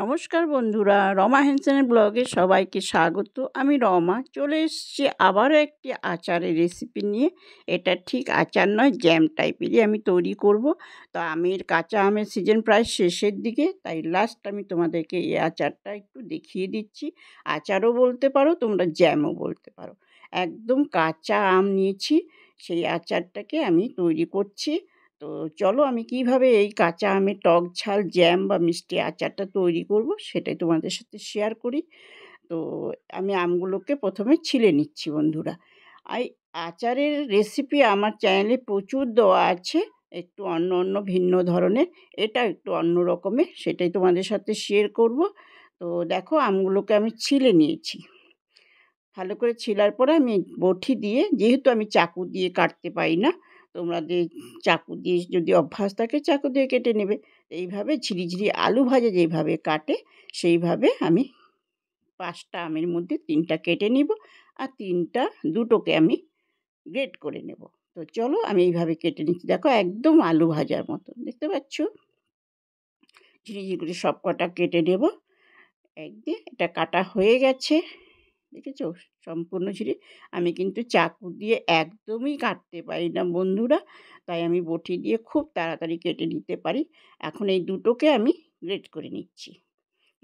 নমস্কার বন্ধুরা রমা হ্যানসেনের ব্লগে সবাইকে স্বাগত আমি রমা চলে এসেছি আবারও একটি আচারের রেসিপি নিয়ে এটা ঠিক আচার নয় জ্যাম টাইপেরই আমি তৈরি করব তো আমের কাঁচা আমের সিজন প্রায় শেষের দিকে তাই লাস্ট আমি তোমাদেরকে এই আচারটা একটু দেখিয়ে দিচ্ছি আচারও বলতে পারো তোমরা জ্যামও বলতে পারো একদম কাঁচা আম নিয়েছি সেই আচারটাকে আমি তৈরি করছি তো চলো আমি কিভাবে এই কাঁচা আমের টক ঝাল জ্যাম বা মিষ্টি আচারটা তৈরি করব সেটাই তোমাদের সাথে শেয়ার করি তো আমি আমগুলোকে প্রথমে ছিলে নিচ্ছি বন্ধুরা আর আচারের রেসিপি আমার চ্যানেলে প্রচুর দেওয়া আছে একটু অন্য অন্য ভিন্ন ধরনের এটা একটু অন্য রকমের সেটাই তোমাদের সাথে শেয়ার করব তো দেখো আমগুলোকে আমি ছিলে নিয়েছি ভালো করে ছিলার পরে আমি বটি দিয়ে যেহেতু আমি চাকু দিয়ে কাটতে পারি না তোমরা দিয়ে চাকু দিয়ে যদি অভ্যাস থাকে চাকু দিয়ে কেটে নেবে এইভাবে ঝিরিঝিরি আলু ভাজা যেইভাবে কাটে সেইভাবে আমি পাঁচটা আমের মধ্যে তিনটা কেটে নিব আর তিনটা দুটোকে আমি গ্রেট করে নেব তো চলো আমি এইভাবে কেটে নিচ্ছি দেখো একদম আলু ভাজার মতো দেখতে পাচ্ছ ঝিরিঝিরি করে সব কটা কেটে নেব একদিন এটা কাটা হয়ে গেছে দেখেছো সম্পূর্ণ ছিঁড়ে আমি কিন্তু চাকু দিয়ে একদমই কাটতে পারি না বন্ধুরা তাই আমি বটি দিয়ে খুব তাড়াতাড়ি কেটে নিতে পারি এখন এই দুটোকে আমি গ্রেট করে নিচ্ছি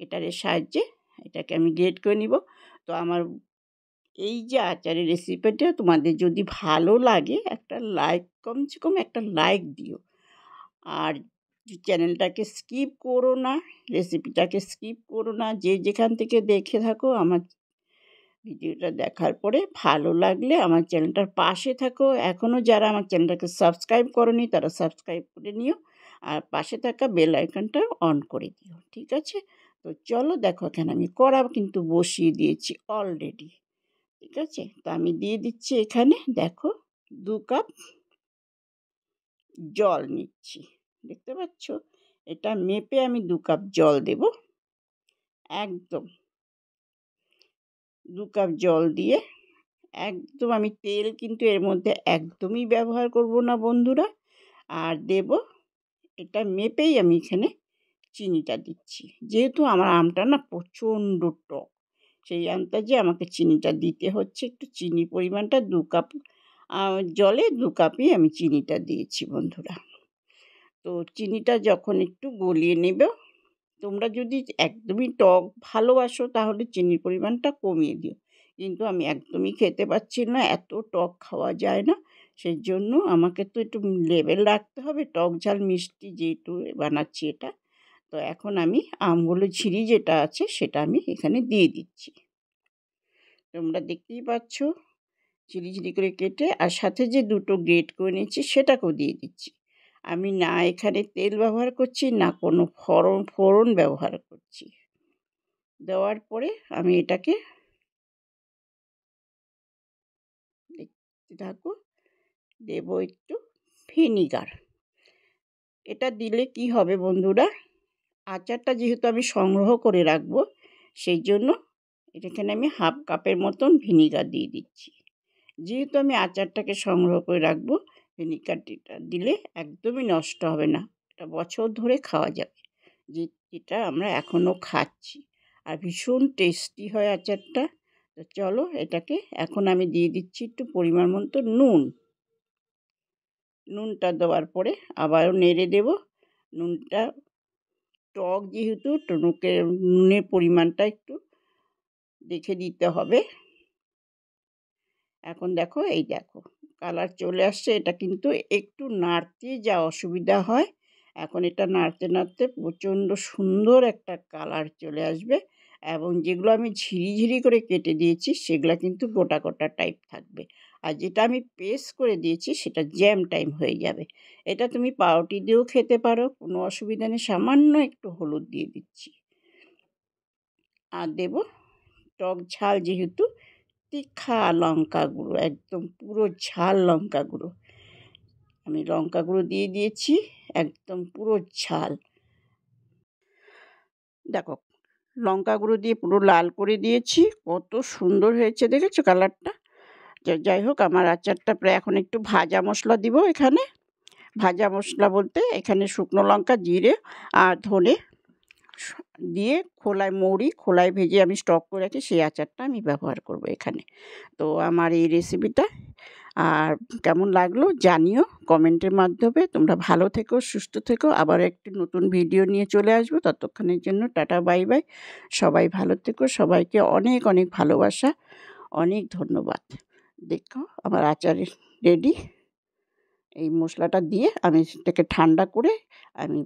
এটারের সাহায্যে এটাকে আমি গ্রেট করে নিব তো আমার এই যে আচারের রেসিপিটা তোমাদের যদি ভালো লাগে একটা লাইক কমসে কম একটা লাইক দিও আর চ্যানেলটাকে স্কিপ করো না রেসিপিটাকে স্কিপ করো না যে যেখান থেকে দেখে থাকো আমার ভিডিওটা দেখার পরে ভালো লাগলে আমার চ্যানেলটার পাশে থাকো এখনও যারা আমার চ্যানেলটাকে সাবস্ক্রাইব করনি তারা সাবস্ক্রাইব করে নিও আর পাশে থাকা বেল আইকনটা অন করে দিও ঠিক আছে তো চলো দেখো এখানে আমি কড়া কিন্তু বসিয়ে দিয়েছি অলরেডি ঠিক আছে তো আমি দিয়ে দিচ্ছি এখানে দেখো দু কাপ জল নিচ্ছি দেখতে পাচ্ছ এটা মেপে আমি দু কাপ জল দেব একদম দু কাপ জল দিয়ে একদম আমি তেল কিন্তু এর মধ্যে একদমই ব্যবহার করব না বন্ধুরা আর দেব এটা মেপেই আমি এখানে চিনিটা দিচ্ছি যেহেতু আমার আমটা না প্রচণ্ড টক সেই আন্দাজে আমাকে চিনিটা দিতে হচ্ছে একটু চিনি পরিমাণটা দু কাপ জলে দু কাপই আমি চিনিটা দিয়েছি বন্ধুরা তো চিনিটা যখন একটু গলিয়ে নেব তোমরা যদি একদমই টক ভালোবাসো তাহলে চিনির পরিমাণটা কমিয়ে দিও কিন্তু আমি একদমই খেতে পাচ্ছি না এত টক খাওয়া যায় না সেই জন্য আমাকে তো একটু লেভেল রাখতে হবে টক ঝাল মিষ্টি যেহেতু বানাচ্ছি এটা তো এখন আমি আমগুলো ঝিরি যেটা আছে সেটা আমি এখানে দিয়ে দিচ্ছি তোমরা দেখতেই পাচ্ছ ঝিরিঝিরি করে কেটে আর সাথে যে দুটো গ্রেট করে নিয়েছি সেটাকেও দিয়ে দিচ্ছি আমি না এখানে তেল ব্যবহার করছি না কোনো ফরন ফোড়ন ব্যবহার করছি দেওয়ার পরে আমি এটাকে থাকো দেব একটু ভিনিগার এটা দিলে কি হবে বন্ধুরা আচারটা যেহেতু আমি সংগ্রহ করে রাখব সেই জন্য এখানে আমি হাফ কাপের মতন ভিনিগার দিয়ে দিচ্ছি যেহেতু আমি আচারটাকে সংগ্রহ করে রাখবো ভিনিগারটা দিলে একদমই নষ্ট হবে না এটা বছর ধরে খাওয়া যাবে যে যেটা আমরা এখনও খাচ্ছি আর ভীষণ টেস্টি হয় আচারটা তো চলো এটাকে এখন আমি দিয়ে দিচ্ছি একটু পরিমাণ মতো নুন নুনটা দেওয়ার পরে আবারও নেড়ে দেব নুনটা টক যেহেতু টনুকে নুনের পরিমাণটা একটু দেখে দিতে হবে এখন দেখো এই দেখো কালার চলে আসছে এটা কিন্তু একটু নাড়তে যা অসুবিধা হয় এখন এটা নাড়তে নাড়তে প্রচণ্ড সুন্দর একটা কালার চলে আসবে এবং যেগুলো আমি ঝিরি ঝিরি করে কেটে দিয়েছি সেগুলো কিন্তু গোটা গোটা টাইপ থাকবে আর যেটা আমি পেস্ট করে দিয়েছি সেটা জ্যাম টাইম হয়ে যাবে এটা তুমি পাউটি দিয়েও খেতে পারো কোনো অসুবিধা নেই সামান্য একটু হলুদ দিয়ে দিচ্ছি আর দেব টক ঝাল যেহেতু তীখা লঙ্কা গুঁড়ো একদম পুরো ঝাল লঙ্কা গুঁড়ো আমি লঙ্কা গুঁড়ো দিয়ে দিয়েছি একদম পুরো ঝাল দেখো লঙ্কা গুঁড়ো দিয়ে পুরো লাল করে দিয়েছি কত সুন্দর হয়েছে দেখেছো কালারটা যাই হোক আমার আচারটা প্রায় এখন একটু ভাজা মশলা দিব এখানে ভাজা মশলা বলতে এখানে শুকনো লঙ্কা জিরে আর ধনে দিয়ে খোলায় মৌরি খোলায় ভেজে আমি স্টক করে রাখি সেই আচারটা আমি ব্যবহার করব এখানে তো আমার এই রেসিপিটা আর কেমন লাগলো জানিও কমেন্টের মাধ্যমে তোমরা ভালো থেকো সুস্থ থেকো আবার একটি নতুন ভিডিও নিয়ে চলে আসবো ততক্ষণের জন্য টাটা বাই বাই সবাই ভালো থেকো সবাইকে অনেক অনেক ভালোবাসা অনেক ধন্যবাদ দেখো আমার আচার রেডি এই মশলাটা দিয়ে আমি সেটাকে ঠান্ডা করে আমি